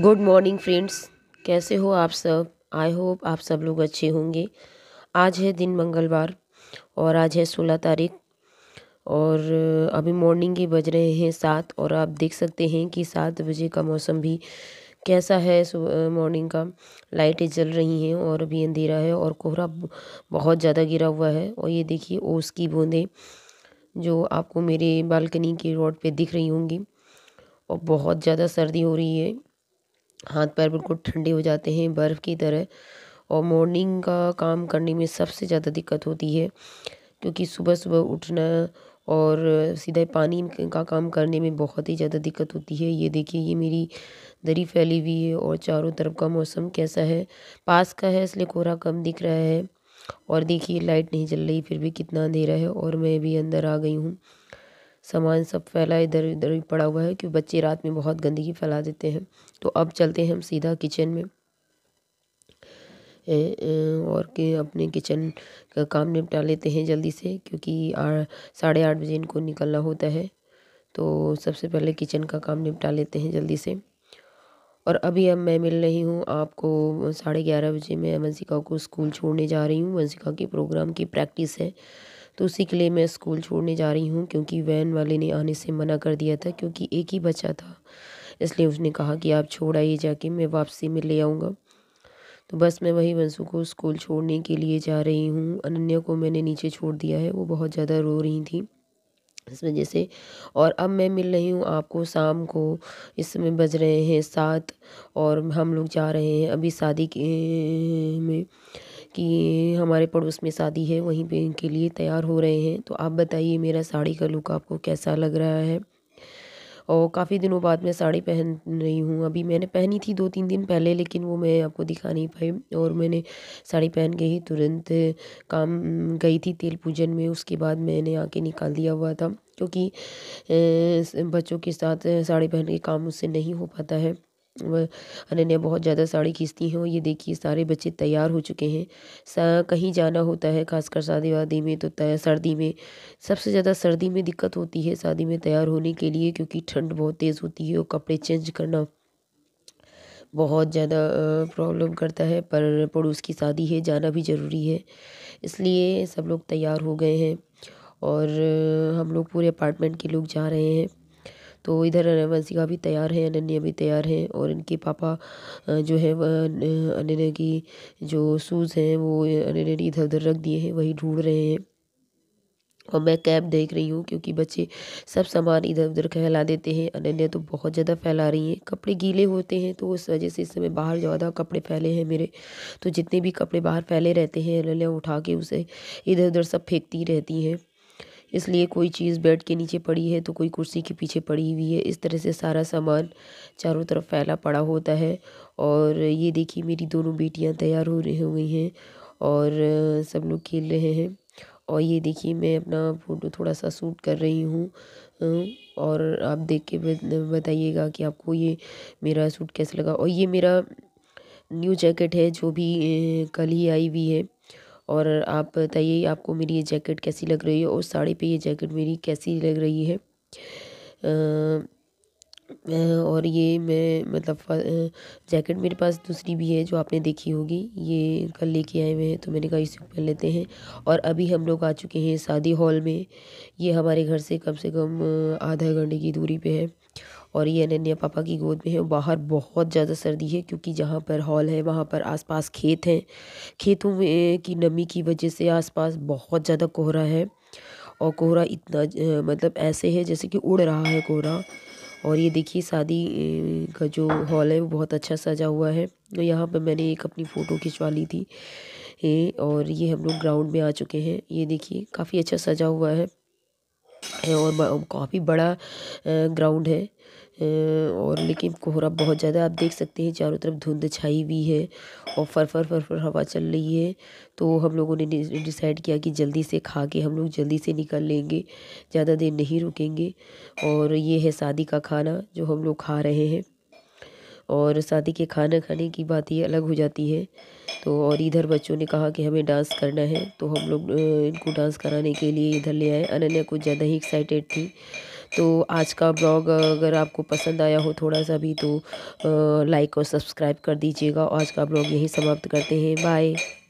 good morning friends कैसे हो आप सब आई होप आप सब लोग अच्छे होंगे आज है दिन मंगलवार और आज है सोलह तारीख और अभी मॉर्निंग के बज रहे हैं सात और आप देख सकते हैं कि सात बजे का मौसम भी कैसा है मॉर्निंग का लाइटें जल रही हैं और अभी अंधेरा है और कोहरा बहुत ज़्यादा गिरा हुआ है और ये देखिए ओस की बूंदें जो आपको मेरे बालकनी के रोड पे दिख रही होंगी और बहुत ज़्यादा सर्दी हो रही है हाथ पैर बिल्कुल ठंडे हो जाते हैं बर्फ़ की तरह और मॉर्निंग का काम करने में सबसे ज़्यादा दिक्कत होती है क्योंकि सुबह सुबह उठना और सीधे पानी का काम करने में बहुत ही ज़्यादा दिक्कत होती है ये देखिए ये मेरी दरी फैली हुई है और चारों तरफ का मौसम कैसा है पास का है इसलिए कोहरा कम दिख रहा है और देखिए लाइट नहीं जल रही फिर भी कितना अंधेरा है और मैं भी अंदर आ गई हूँ सामान सब फैला इधर उधर भी पड़ा हुआ है क्योंकि बच्चे रात में बहुत गंदगी फैला देते हैं तो अब चलते हैं हम सीधा किचन में ए, ए, और के अपने किचन का काम निपटा लेते हैं जल्दी से क्योंकि साढ़े आठ बजे इनको निकलना होता है तो सबसे पहले किचन का काम निपटा लेते हैं जल्दी से और अभी अब मैं मिल रही हूँ आपको साढ़े ग्यारह बजे मैं वंशिका को स्कूल छोड़ने जा रही हूँ वंशिका के प्रोग्राम की प्रैक्टिस है तो उसी के लिए मैं स्कूल छोड़ने जा रही हूँ क्योंकि वैन वाले ने आने से मना कर दिया था क्योंकि एक ही बच्चा था इसलिए उसने कहा कि आप छोड़ आइए जाके मैं वापसी में ले आऊँगा तो बस मैं वही वंशु को स्कूल छोड़ने के लिए जा रही हूँ अनन्या को मैंने नीचे छोड़ दिया है वो बहुत ज़्यादा रो रही थी इस वजह से और अब मैं मिल रही हूँ आपको शाम को इस समय बज रहे हैं सात और हम लोग जा रहे हैं अभी शादी के में कि हमारे पड़ोस में शादी है वहीं पे इनके लिए तैयार हो रहे हैं तो आप बताइए मेरा साड़ी का लुक आपको कैसा लग रहा है और काफ़ी दिनों बाद मैं साड़ी पहन रही हूँ अभी मैंने पहनी थी दो तीन दिन पहले लेकिन वो मैं आपको दिखा नहीं पाई और मैंने साड़ी पहन के ही तुरंत काम गई थी तेल पूजन में उसके बाद मैंने आके निकाल दिया हुआ था क्योंकि बच्चों के साथ साड़ी पहन के काम उससे नहीं हो पाता है अनन्या बहुत ज़्यादा साड़ी खींचती हैं और ये देखिए सारे बच्चे तैयार हो चुके हैं कहीं जाना होता है खासकर शादी वादी में तो सर्दी में सबसे ज़्यादा सर्दी में दिक्कत होती है शादी में तैयार होने के लिए क्योंकि ठंड बहुत तेज़ होती है और कपड़े चेंज करना बहुत ज़्यादा प्रॉब्लम करता है पर पड़ोस की शादी है जाना भी ज़रूरी है इसलिए सब लोग तैयार हो गए हैं और हम लोग पूरे अपार्टमेंट के लोग जा रहे हैं तो इधर का भी तैयार है अनन्या भी तैयार है और इनके पापा जो है वह अनन्या की जो शूज़ हैं वो अनन्या ने इधर उधर रख दिए हैं वही ढूंढ रहे हैं और मैं कैब देख रही हूँ क्योंकि बच्चे सब सामान इधर उधर फैला देते हैं अनन्या तो बहुत ज़्यादा फैला रही हैं कपड़े गीले होते हैं तो उस वजह से इस समय बाहर ज़्यादा कपड़े फैले हैं मेरे तो जितने भी कपड़े बाहर फैले रहते हैं अनन्या उठा के उसे इधर उधर सब फेंकती रहती हैं इसलिए कोई चीज़ बेड के नीचे पड़ी है तो कोई कुर्सी के पीछे पड़ी हुई है इस तरह से सारा सामान चारों तरफ फैला पड़ा होता है और ये देखिए मेरी दोनों बेटियाँ तैयार हो रही हो गई हैं और सब लोग खेल रहे हैं और ये देखिए मैं अपना फ़ोटो थोड़ा सा सूट कर रही हूँ और आप देख के बताइएगा कि आपको ये मेरा सूट कैसा लगा और ये मेरा न्यू जैकेट है जो भी कल ही आई हुई है और आप बताइए आपको मेरी ये जैकेट कैसी लग रही है और साड़ी पे ये जैकेट मेरी कैसी लग रही है और ये मैं मतलब जैकेट मेरे पास दूसरी भी है जो आपने देखी होगी ये कल लेके आए हुए हैं तो मैंने कहा इसे पहन लेते हैं और अभी हम लोग आ चुके हैं शादी हॉल में ये हमारे घर से कम से कम आधा घंटे की दूरी पर है और ये अनन्या पापा की गोद में है बाहर बहुत ज़्यादा सर्दी है क्योंकि जहाँ पर हॉल है वहाँ पर आसपास खेत हैं खेतों में की नमी की वजह से आसपास बहुत ज़्यादा कोहरा है और कोहरा इतना मतलब ऐसे है जैसे कि उड़ रहा है कोहरा और ये देखिए शादी का जो हॉल है वो बहुत अच्छा सजा हुआ है तो यहाँ पर मैंने एक अपनी फ़ोटो खिंचवा ली थी और ये हम लोग ग्राउंड में आ चुके हैं ये देखिए काफ़ी अच्छा सजा हुआ है और काफ़ी बड़ा ग्राउंड है और लेकिन कोहरा बहुत ज़्यादा आप देख सकते हैं चारों तरफ धुंध छाई हुई है और फरफर फरफर हवा चल रही है तो हम लोगों ने डिसाइड किया कि जल्दी से खा के हम लोग जल्दी से निकल लेंगे ज़्यादा देर नहीं रुकेंगे और ये है शादी का खाना जो हम लोग खा रहे हैं और शादी के खाना खाने की बात ही अलग हो जाती है तो और इधर बच्चों ने कहा कि हमें डांस करना है तो हम लोग इनको डांस कराने के लिए इधर ले आए अनन्या कुछ ज़्यादा ही एक्साइटेड थी तो आज का ब्लॉग अगर आपको पसंद आया हो थोड़ा सा भी तो लाइक और सब्सक्राइब कर दीजिएगा आज का ब्लॉग यहीं समाप्त करते हैं बाय